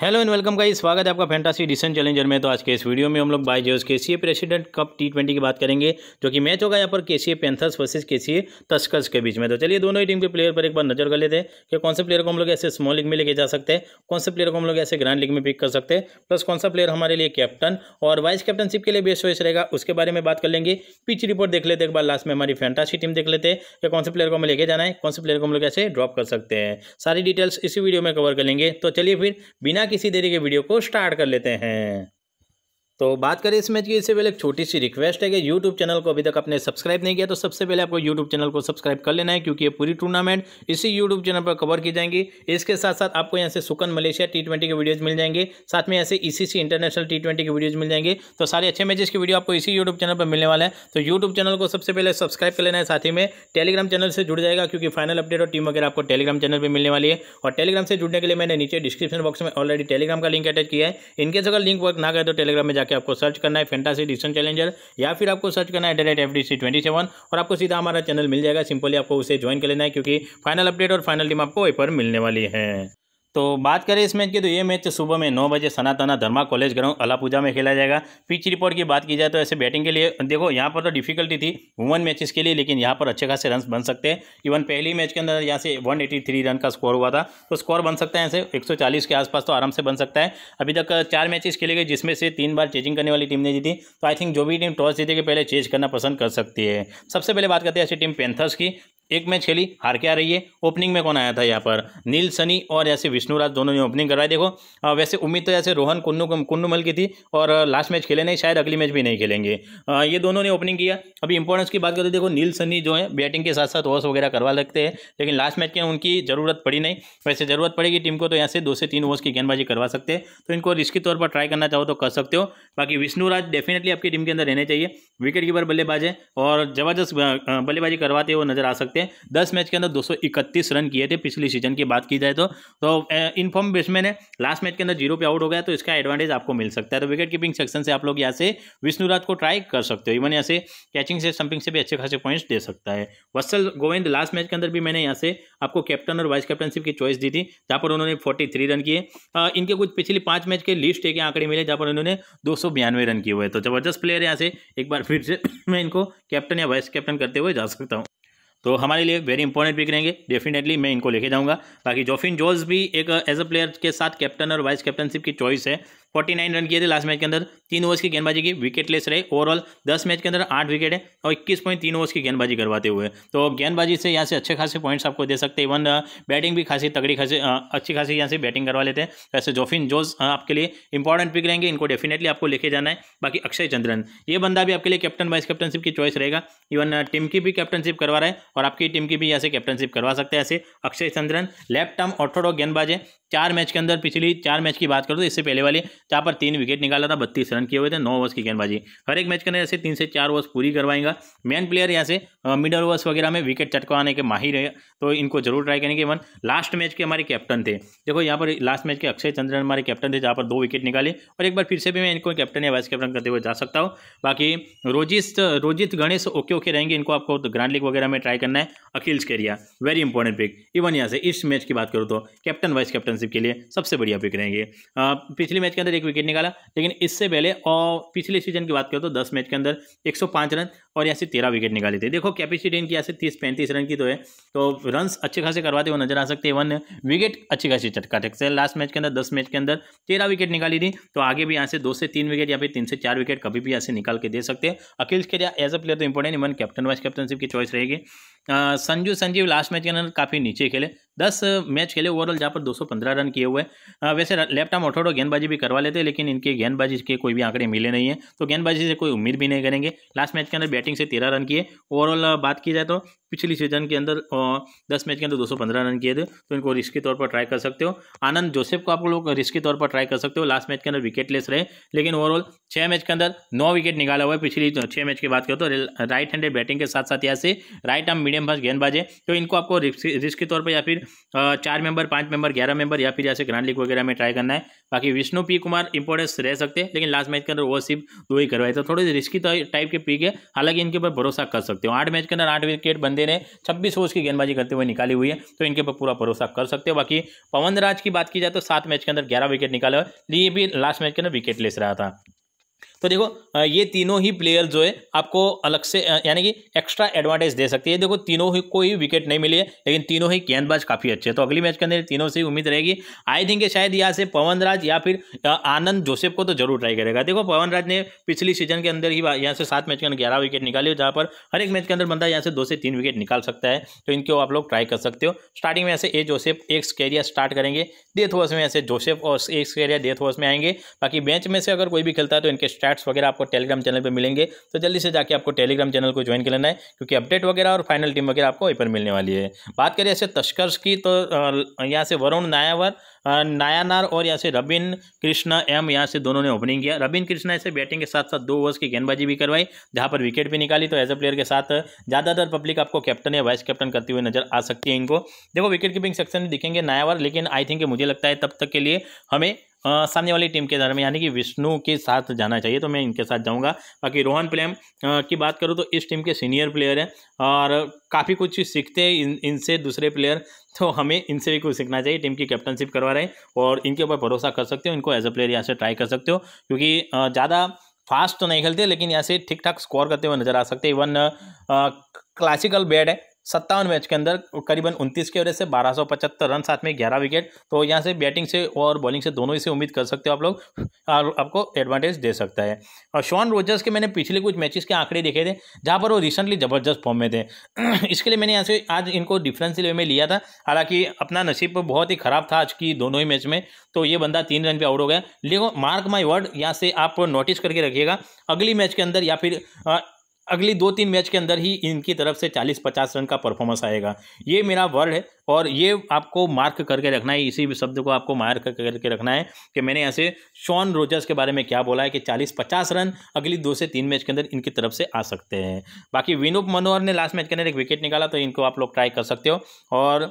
hello and welcome guys स्वागत है आपका फैंटासी डिसन चैलेंजर में तो आज के इस वीडियो में हम लोग बाई जेस K C president cup T twenty की बात करेंगे जो कि मैच होगा यहाँ पर के सी पेंथर्स वर्सेज के सी तस्कर्स के बीच में तो चलिए दोनों ही टीम के प्लेयर पर एक बार नजर कर लेते हैं कि कौन से प्लेयर को हम लोग ऐसे स्मॉल लीग में लेके जा सकते हैं कौन से प्लेयर को हम लोग ऐसे ग्रैंड लीग में पिक कर सकते हैं प्लस कौन सा प्लेयर हमारे लिए कैप्टन और वाइस कैप्टनशिप के लिए बेस्ट वॉइस रहेगा उसके बारे में बात कर लेंगे पिच रिपोर्ट देख लेते एक बार लास्ट में हमारी फैंटासी टीम देख लेते हैं कि कौन से प्लेयर को हमें लेके जाना है कौन से प्लेयर को हम लोग ऐसे ड्रॉप कर सकते हैं सारी डिटेल्स इसी वीडियो में कवर कर लेंगे तो चलिए फिर बिना बिना किसी देरी के वीडियो को स्टार्ट कर लेते हैं तो बात करें इस मैच की इससे पहले एक छोटी सी रिक्वेस्ट है कि यूट्यूब चैनल को अभी तक आपने सब्सक्राइब नहीं किया तो सबसे पहले आपको यूट्यूब चैनल को सब्सक्राइब कर लेना है क्योंकि ये पूरी टूर्नामेंट इसी यूट्यूब चैनल पर कवर की जाएंगी इसके साथ साथ आपको यहाँ से सुकन मलेशिया टी ट्वेंटी के वीडियोज़ मिल जाएंगे साथ में यहाँ से ई इंटरनेशनल टी ट्वेंटी के वीडियोज़ मिल जाएंगे तो सारे अच्छे मैचेस की वीडियो आपको इसी यूट्यूब चैनल पर मिलने वाला है तो यूट्यूब चैनल को सबसे पहले सब्सक्राइब कर लेना है साथ ही में टेलीग्राम चैनल से जुड़ जाएगा क्योंकि फाइनल अपडेट और टीम वगैरह आपको टेलीग्राम चैनल पर मिलने वाली है और टेलीग्राम से जुड़ने के लिए मैंने नीचे डिस्क्रिप्शन बॉक्स में ऑलरेडी टेलीग्राम का लिंक अटैच किया है इनके अगर लिंक वर्क ना करें तो टेलीग्राम में जाके आपको सर्च करना है फेंटासी डिस्टन चैलेंजर या फिर आपको सर्च करना है एट द और आपको सीधा हमारा चैनल मिल जाएगा सिंपली आपको उसे ज्वाइन कर लेना है क्योंकि फाइनल अपडेट और फाइनल टीम आपको वहीं पर मिलने वाली है तो बात करें इस मैच की तो ये मैच सुबह में नौ बजे सनातना धर्मा कॉलेज ग्राउंड अलापूजा में खेला जाएगा पिच रिपोर्ट की बात की जाए तो ऐसे बैटिंग के लिए देखो यहाँ पर तो डिफिकल्टी थी वुमन मैचेस के लिए लेकिन यहाँ पर अच्छे खासे रन बन सकते हैं इवन पहली मैच के अंदर यहाँ से 183 रन का स्कोर हुआ था तो स्कोर बन सकता है ऐसे एक के आसपास तो आराम से बन सकता है अभी तक चार मैचेस खेले गए जिसमें से तीन बार चेजिंग करने वाली टीम ने जीती तो आई थिंक जो भी टीम टॉस जीतेगी पहले चेज करना पसंद कर सकती है सबसे पहले बात करते हैं ऐसी टीम पेंथर्स की एक मैच खेली हार के आ रही है ओपनिंग में कौन आया था यहाँ पर नील सनी और ऐसे विष्णुराज दोनों ने ओपनिंग करवाई देखो वैसे उम्मीद तो ऐसे रोहन कुन्नू कुन्नूमल की थी और लास्ट मैच खेले नहीं शायद अगली मैच भी नहीं खेलेंगे ये दोनों ने ओपनिंग किया अभी इंपॉर्टेंस की बात करते देखो नील सनी जो है बैटिंग के साथ साथ ओवर्स वगैरह करवा सकते हैं लेकिन लास्ट मैच के उनकी ज़रूरत पड़ी नहीं वैसे ज़रूरत पड़ेगी टीम को तो यहाँ से दो से तीन ओवर्स की गेंदबाजी करवा सकते हैं तो इनको रिस्क तौर पर ट्राई करना चाहो तो कर सकते हो बाकी विष्णुराज डेफिनेटली आपकी टीम के अंदर रहने चाहिए विकेट कीपर बल्लेबाज है और ज़बरदस्त बल्लेबाजी करवाते हुए नजर आ सकते सकते हैं दस मैच के अंदर दो रन किए थे पिछली सीजन की बात की जाए तो, तो इनफॉर्म बैट्समैन है लास्ट मैच के अंदर जीरो पे आउट हो गया तो इसका एडवांटेज आपको मिल सकता है तो विकेट कीपिंग सेक्शन से आप लोग यहाँ से विष्णुराज को ट्राई कर सकते हो इवन यहाँ से कैचिंग से स्टंपिंग से भी अच्छे खासे पॉइंट्स दे सकता है वत्सल गोविंद लास्ट मैच के अंदर भी मैंने यहाँ से आपको कैप्टन और वाइस कैप्टनशिप की चॉइस दी थी जहाँ पर उन्होंने फोर्टी रन किए इनके कुछ पिछली पाँच मैच के लिस्ट एक आंकड़े मिले जहाँ पर उन्होंने दो रन किए हुए तो जबरदस्त प्लेयर यहाँ से एक बार फिर से मैं इनको कैप्टन या वाइस कैप्टन करते हुए जा सकता हूँ तो हमारे लिए वेरी इंपॉर्टेंट पिक रहेंगे डेफिनेटली मैं इनको लेके जाऊंगा बाकी जोफिन जोस भी एक एज अ प्लेयर के साथ कैप्टन और वाइस कैप्टनशिप की चॉइस है फोर्टी नाइन रन किए थे लास्ट मैच के अंदर तीन ओवर्स की गेंदबाजी की विकेट लेस रहे ओवरऑल दस मैच के अंदर आठ विकेट है और इक्कीस पॉइंट तीन ओवर्स की गेंदबाजी करवाते हुए तो गेंदबाजी से यहाँ से अच्छे खासे पॉइंट्स आपको दे सकते हैं इवन बैटिंग uh, भी खासी तगड़ी खासी uh, अच्छी खासी यहाँ से बैटिंग करवा लेते हैं वैसे जोफिन जोस uh, आपके लिए इंपॉर्टेंट पिक रहेंगे इनको डेफिनेटली आपको लेके जाना है बाकी अक्षय चंद्रन ये बंदा भी आपके लिए कैप्टन वाइस कैप्टनशिप की चॉइस रहेगा इवन टीम की भी कैप्टनशिप करवा रहा है और आपकी टीम की भी यहाँ से कैप्टनशिप करवा सकते हैं ऐसे Akshay Chandran left arm orthodox गेंदबाज है चार मैच के अंदर पिछली चार मैच की बात करूँ तो इससे पहले वाले जहाँ पर तीन विकेट निकाला था बत्तीस रन किए हुए थे नौ ओवर्स की गेंदबाजी हर एक मैच के अंदर ऐसे तीन से चार ओवर्स पूरी करवाएंगा मेन प्लेयर यहाँ से मिडल ओवर्स वगैरह में विकेट चटकाने के माहिर है तो इनको जरूर ट्राई करेंगे इवन लास्ट मैच के हमारे कैप्टन थे देखो यहाँ पर लास्ट मैच के अक्षय चंद्रन हमारे कैप्टन थे जहाँ पर दो विकेट निकाले और एक बार फिर से भी मैं इनको कैप्टन या वाइस कैप्टन करते हुए जा सकता हूँ बाकी रोजित रोजित गणेश ओके ओके रहेंगे इनको आपको ग्रांड तो लीग वगैरह में ट्राई करना है अखिल्स केरिया वेरी इंपॉर्टेंट पिक इवन यहाँ से इस मैच की बात करूँ तो कैप्टन वाइस कैप्टनशिप के लिए सबसे बढ़िया पिक रहेंगे पिछले मैच के अंदर एक विकेट निकाला लेकिन इससे पहले और पिछले सीजन की बात करें तो दस मैच के अंदर 105 रन और यहाँ से तेरह विकेट निकाले थे देखो कैपेसिटी इनकी यहाँ से तीस पैंतीस रन की तो है तो रन अच्छे खासे करवाते हुए नजर आ सकते हैं वन विकेट अच्छी खासी चटका थे लास्ट मैच के अंदर दस मैच के अंदर तेरह विकेट निकाली थी तो आगे भी यहाँ से दो से तीन विकेट या फिर तीन से चार विकेट कभी भी यहाँ से निकाल के दे सकते हैं अखिल के लिए एज अ प्लेयर तो important even captain vice captainship की चॉइस रहेगी संजू संजीव लास्ट मैच के अंदर काफ़ी नीचे खेले दस मैच खेले ओवरऑल जहाँ पर दो रन किए हुए वैसे लेफ्ट आर्म ऑटोडो गेंदबाजी भी करवा लेते हैं लेकिन इनके गेंदबाजी के कोई भी आंकड़े मिले नहीं है तो गेंदबाजी से कोई उम्मीद भी नहीं करेंगे लास्ट मैच के अंदर बैटिंग से तेरह रन किए ओवरऑल बात की जाए तो पिछली सीजन के अंदर दस मैच के अंदर पंद्रह रन किए थे तो इनको रिस्क के तौर पर ट्राई कर सकते हो आनंद जोसेफ को आप लोग रिस्क के तौर पर ट्राई कर सकते हो लास्ट मैच के अंदर विकेट लेस रहे लेकिन ओवरऑल छः मैच के अंदर नौ विकेट निकाला हुआ है पिछली छः मैच की बात करो तो राइट हैंडेड बैटिंग के साथ साथ यहाँ से राइट आर्म मीडियम फास्ट गेंदबाज है तो इनको आपको रिस्क के तौर पर या फिर चार मेंबर पाँच मेंबर ग्यारह मेंबर या फिर यहाँ से ग्रांड लीग वगैरह में ट्राई करना है बाकी विष्णु पी कुमार इंपोर्टेंस रह सकते हैं लेकिन लास्ट मैच के अंदर वो सिर्फ दो ही करवाए तो थोड़े रिस्की टाइप के पीक है हालांकि हालांकि इनके ऊपर भरोसा कर सकते हो आठ मैच के अंदर आठ विकेट बंदे ने छब्बीस ओवर्स की गेंदबाजी करते हुए निकाली हुई है तो इनके ऊपर पूरा भरोसा कर सकते हो बाकी पवन राज की बात की जाए तो सात मैच के अंदर ग्यारह विकेट निकाले हुए ये भी लास्ट मैच के अंदर विकेट लेस रहा था तो देखो ये तीनों ही प्लेयर जो है आपको अलग से यानी कि एक्स्ट्रा एडवांटेज दे सकती है देखो तीनों ही को ही विकेट नहीं मिली है लेकिन तीनों ही गेंदबाज काफ़ी अच्छे हैं तो अगली मैच के अंदर तीनों से उम्मीद रहेगी आई थिंक शायद यहाँ से पवन राज या फिर आनंद जोसेफ को तो जरूर ट्राई करेगा देखो पवन राज ने पिछली सीजन के अंदर ही यहाँ से सात मैच के अंदर ग्यारह विकेट निकाली जहाँ पर हर एक मैच के अंदर बंदा यहाँ से दो से तीन विकेट निकाल सकता है तो इनको आप लोग ट्राई कर सकते हो स्टार्टिंग में ऐसे ए जोसेफ एक स्केरिया स्टार्ट करेंगे डेथ वॉस में ऐसे जोसेफ और एक स्केरिया डेथ वॉस में आएंगे बाकी बेंच में से अगर कोई भी खेलता है तो इनके स्टार्ट चार्ट्स वगैरह आपको टेलीग्राम चैनल पर मिलेंगे तो जल्दी से जाके आपको टेलीग्राम चैनल को ज्वाइन कर लेना है क्योंकि अपडेट वगैरह और फाइनल टीम वगैरह आपको वहीं पर मिलने वाली है बात करें ऐसे तस्कर्स की तो यहाँ से वरुण नायावर नायानार और यहाँ से रबीन कृष्णा एम यहाँ से दोनों ने ओपनिंग किया रबीन कृष्णा ऐसे बैटिंग के साथ साथ दो ओवर्स की गेंदबाजी भी करवाई जहाँ पर विकेट भी निकाली तो एज ए प्लेयर के साथ ज़्यादातर पब्लिक आपको कैप्टन या वाइस कैप्टन करती हुई नजर आ सकती है इनको देखो विकेट कीपिंग सेक्शन में दिखेंगे नायावर लेकिन आई थिंक मुझे लगता है तब तक के लिए हमें सामने वाली टीम के में यानी कि विष्णु के साथ जाना चाहिए तो मैं इनके साथ जाऊंगा बाकी रोहन प्लेम की बात करूँ तो इस टीम के सीनियर प्लेयर हैं और काफ़ी कुछ सीखते हैं इन इनसे दूसरे प्लेयर तो हमें इनसे भी कुछ सीखना चाहिए टीम की कैप्टनशिप करवा रहे हैं और इनके ऊपर भरोसा कर सकते हो इनको एज अ प्लेयर यहाँ से ट्राई कर सकते हो क्योंकि ज़्यादा फास्ट तो नहीं खेलते लेकिन यहाँ से ठीक ठाक स्कोर करते हुए नजर आ सकते हैं इवन क्लासिकल बैट है सत्तावन मैच के अंदर करीबन उनतीस के वजह से बारह सौ पचहत्तर रन साथ में ग्यारह विकेट तो यहाँ से बैटिंग से और बॉलिंग से दोनों ही से उम्मीद कर सकते हो आप लोग आपको एडवांटेज दे सकता है और शॉन रोजर्स के मैंने पिछले कुछ मैचेस के आंकड़े देखे थे जहाँ पर वो रिसेंटली ज़बरदस्त फॉर्म में थे इसके लिए मैंने यहाँ से आज इनको वे में लिया था हालांकि अपना नसीब तो बहुत ही ख़राब था आज की दोनों ही मैच में तो ये बंदा तीन रन पर आउट हो गया लेकिन मार्क माई वर्ड यहाँ से आप नोटिस करके रखिएगा अगली मैच के अंदर या फिर अगली दो तीन मैच के अंदर ही इनकी तरफ से 40-50 रन का परफॉर्मेंस आएगा ये मेरा वर्ड है और ये आपको मार्क करके रखना है इसी शब्द को आपको मार्क करके रखना है कि मैंने ऐसे शॉन रोजर्स के बारे में क्या बोला है कि 40-50 रन अगली दो से तीन मैच के अंदर इनकी तरफ से आ सकते हैं बाकी विनोद मनोहर ने लास्ट मैच के अंदर एक विकेट निकाला तो इनको आप लोग ट्राई कर सकते हो और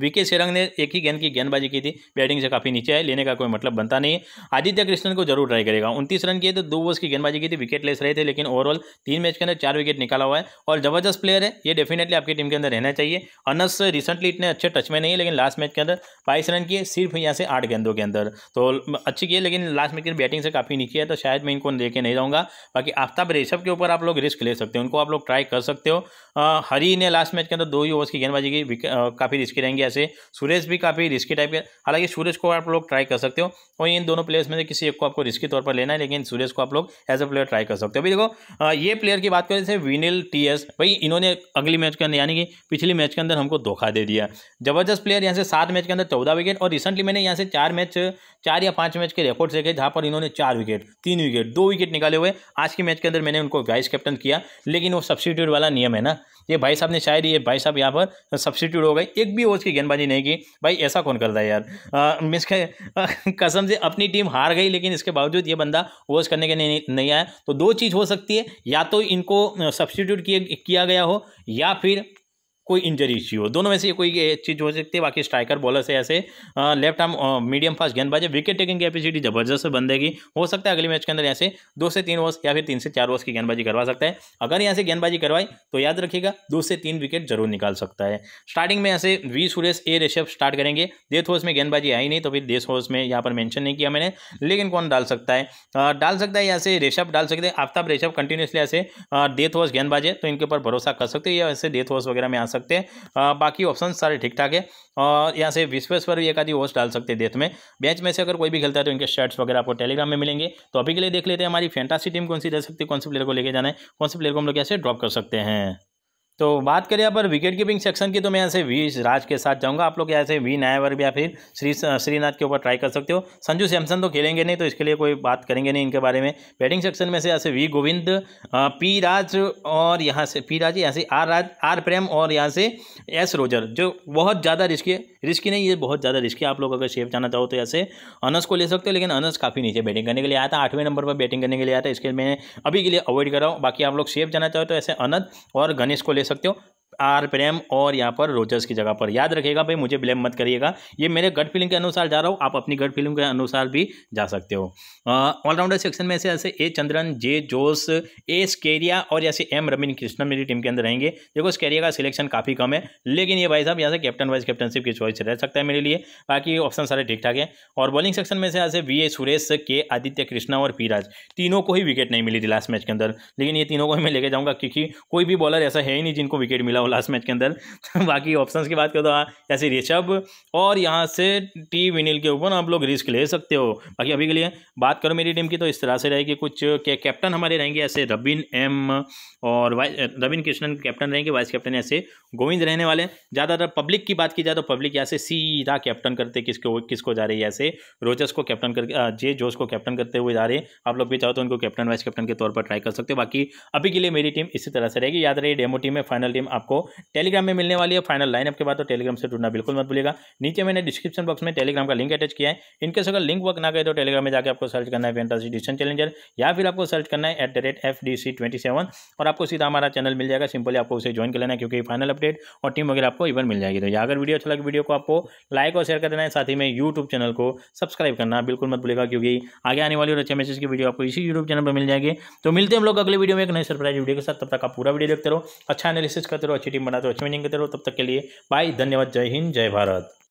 वीके सेरंग ने एक ही गेंद की गेंदबाजी की थी बैटिंग से काफी नीचे है लेने का कोई मतलब बनता नहीं है आदित्य कृष्णन को जरूर ट्राई करेगा उनतीस रन किए तो दो ओवर्स की गेंदबाजी की थी विकेट लेस रहे थे लेकिन ओवरऑल तीन मैच के अंदर चार विकेट निकाला हुआ है और जबरदस्त प्लेयर है ये डेफिनेटली आपकी टीम के अंदर रहना चाहिए अनस रिसेंटली इतने अच्छे टच में नहीं है लेकिन लास्ट मैच के अंदर बाईस रन किए सिर्फ यहाँ से आठ गेंदों के अंदर तो अच्छी की है लेकिन लास्ट मैच की बैटिंग से काफी नीचे है तो शायद मैं इनको लेके नहीं जाऊँगा बाकी आफ्ताब रेशभ के ऊपर आप लोग रिस्क ले सकते हो उनको आप लोग ट्राई कर सकते हो हरी ने लास्ट मैच के अंदर दो ही ओवर्स की गेंदबाजी की काफी रिस्की रहेंगे इंडिया से सुरेश भी काफ़ी रिस्की टाइप के हालांकि सुरेश को आप लोग ट्राई कर सकते हो और इन दोनों प्लेयर्स में से किसी एक को आपको रिस्की तौर पर लेना है लेकिन सुरेश को आप लोग एज अ प्लेयर ट्राई कर सकते हो अभी देखो ये प्लेयर की बात करें जैसे विनिल टी भाई इन्होंने अगली मैच के अंदर यानी कि पिछली मैच के अंदर हमको धोखा दे दिया जबरदस्त प्लेयर यहाँ से सात मैच के अंदर चौदह विकेट और रिसेंटली मैंने यहाँ से चार मैच चार या पाँच मैच के रिकॉर्ड देखे जहाँ पर इन्होंने चार विकेट तीन विकेट दो विकेट निकाले हुए आज के मैच के अंदर मैंने उनको वाइस कैप्टन किया लेकिन वो सब्सिट्यूट वाला नियम है ना ये भाई साहब ने शायद ये भाई साहब यहाँ पर सब्सिट्यूट हो गए एक भी ओवर की गेंदबाजी नहीं की भाई ऐसा कौन करता है यार मिस कसम से अपनी टीम हार गई लेकिन इसके बावजूद ये बंदा ओवर्स करने के नहीं, नहीं आया तो दो चीज़ हो सकती है या तो इनको सब्सटीट्यूट किया गया हो या फिर कोई इंजरी इश्यू हो दोनों में से कोई चीज़ हो सकती है बाकी स्ट्राइकर बॉलर से ऐसे लेफ्ट आर्म मीडियम फास्ट गेंदबाज है विकेट टेकिंग कैपेसिटी जबरदस्त बंदेगी हो सकता है अगले मैच के अंदर ऐसे दो से तीन ओवर्स या फिर तीन से चार ओवर्स की गेंदबाजी करवा सकता है अगर यहाँ से गेंदबाजी करवाई तो याद रखिएगा दो से तीन विकेट जरूर निकाल सकता है स्टार्टिंग में ऐसे V Suresh A Rishabh start करेंगे डेथ ओवर्स में गेंदबाजी आई नहीं तो फिर डेथ ओवर्स में यहाँ पर मैंशन नहीं किया मैंने लेकिन कौन डाल सकता है डाल सकता है यहाँ से ऋषभ डाल सकते हैं आफ्ताब ऋषभ कंटिन्यूसली ऐसे डेथ ओवर्स गेंदबाजे तो इनके ऊपर भरोसा कर सकते हैं या ऐसे डेथ ओवर्स वगैरह में आ सकते सकते हैं बाकी ऑप्शन सारे ठीक ठाक है और यहाँ से विश्वेश्वर भी एक आदि ओवर्स डाल सकते हैं डेथ में बेंच में से अगर कोई भी खेलता है तो इनके शर्ट्स वगैरह आपको टेलीग्राम में मिलेंगे तो अभी के लिए देख लेते हैं हमारी फैंटासी टीम कौन सी दे सकती है कौन से प्लेयर को लेके जाना है कौन से प्लेयर को हम लोग कैसे ड्रॉप कर सकते हैं तो बात करें यहाँ पर विकेट कीपिंग सेक्शन की तो मैं यहाँ से वी राज के साथ जाऊंगा आप लोग यहाँ से वी नायावर्ग या फिर श्री श्रीनाथ के ऊपर ट्राई कर सकते हो संजू सैमसन तो खेलेंगे नहीं तो इसके लिए कोई बात करेंगे नहीं इनके बारे में बैटिंग सेक्शन में से यहाँ से वी गोविंद पी राज और यहाँ से पी राज यहाँ से आर राज आर प्रेम और यहाँ से एस रोजर जो बहुत ज़्यादा रिस्की है रिस्की नहीं ये बहुत ज़्यादा रिस्की है आप लोग अगर सेफ जाना चाहो तो यहाँ से अनस को ले सकते हो लेकिन अनस काफ़ी नीचे बैटिंग करने के लिए आया था आठवें नंबर पर बैटिंग करने के लिए आया था इसके मैं अभी के लिए अवॉइड कर रहा हूँ बाकी आप लोग सेफ जाना चाहो तो ऐसे अनंत और गणेश को ले सकते हो आर प्रेम और यहाँ पर रोजर्स की जगह पर याद रखिएगा भाई मुझे ब्लेम मत करिएगा ये मेरे गट फीलिंग के अनुसार जा रहा हूँ आप अपनी गट फीलिंग के अनुसार भी जा सकते हो ऑलराउंडर सेक्शन में से ऐसे ए चंद्रन जे जोस ए स्केरिया और ऐसे एम रमीन कृष्णन मेरी टीम के अंदर रहेंगे देखो स्केरिया का सिलेक्शन काफ़ी कम है लेकिन ये भाई साहब यहाँ से कैप्टन वाइस कैप्टनशिप की चॉइस रह सकता है मेरे लिए बाकी ऑप्शन सारे ठीक ठाक है और बॉलिंग सेक्शन में से ऐसे वी ए सुरेश के आदित्य कृष्णा और पीराज तीनों को ही विकेट नहीं मिली थी लास्ट मैच के अंदर लेकिन ये तीनों को मैं लेके जाऊँगा क्योंकि कोई भी बॉलर ऐसा है ही नहीं जिनको विकेट मिला हूँ लास्ट मैच के अंदर बाकी ऑप्शन की बात करो तो हाँ जैसे ऋषभ और यहाँ से टी विनील के ऊपर आप लोग रिस्क ले सकते हो बाकी अभी के लिए बात करो मेरी टीम की तो इस तरह से रहेगी कुछ के कैप्टन हमारे रहेंगे ऐसे रबीन एम और रबीन कृष्णन कैप्टन रहेंगे वाइस कैप्टन ऐसे गोविंद रहने वाले ज़्यादातर पब्लिक की बात की जाए तो पब्लिक यहाँ से सीधा कैप्टन करते किसको किसको जा रही है ऐसे रोजस को कैप्टन करके जे जोस को कैप्टन करते हुए जा रहे हैं आप लोग भी चाहो तो उनको कैप्टन वाइस कैप्टन के तौर पर ट्राई कर सकते हो बाकी अभी के लिए मेरी टीम इसी तरह से रहेगी याद रहे डेमो टीम है फाइनल टीम आपको टेलीग्राम में मिलने वाली है फाइनल लाइन आपके बाद तो टेलीग्राम से जुड़ना बिल्कुल मत भूलिएगा नीचे मैंने डिस्क्रिप्शन बॉक्स में टेलीग्राम का लिंक अटैच किया है इनके अगर लिंक वर्क ना गए तो टेलीग्राम में जाकर आपको सर्च करना है फैंटासी चैलेंजर या फिर आपको सर्च करना है at the rate F D C twenty seven और आपको सीधा हमारा चैनल मिल जाएगा सिंपली आपको उसे ज्वाइन कर लेना क्योंकि फाइनल अपडेट और टीम वगैरह आपको इवन मिल जाएगी तो या अगर वीडियो अच्छा लगे वीडियो को आपको लाइक और शेयर कर देना है साथ ही में यूट्यूब चैनल को सब्सक्राइब करना बिल्कुल मत भूलेगा क्योंकि आगे आने वाली और अच्छे मैसेज की वीडियो आपको इसी यूट्यूब चैनल पर मिल जाएगी तो मिलते हैं हम लोग अगले वीडियो में एक नए सरप्राइज वीडियो के साथ तब तक आप पूरा वीडियो देखते रहो अच्छा एनालिसिस करते रहो अच्छी टीम बनाते हो अच्छी मीनिंग करते रहो तब तक के लिए बाय धन्यवाद जय हिंद जय भारत